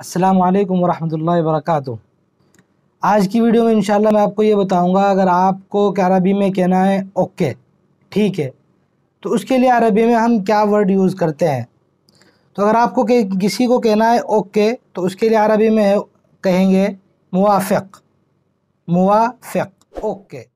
अस्सलाम वालेकुम वरहमतुल्लाहि वबरकातुहू आज की वीडियो में इंशाल्लाह मैं आपको ये बताऊंगा अगर आपको क्या अरबी में कहना है ओके ठीक है तो उसके लिए अरबी में हम क्या वर्ड यूज़ करते हैं तो अगर आपको किसी को कहना है ओके तो उसके लिए अरबी में कहेंगे मुआफ़ मुआफ़ ओके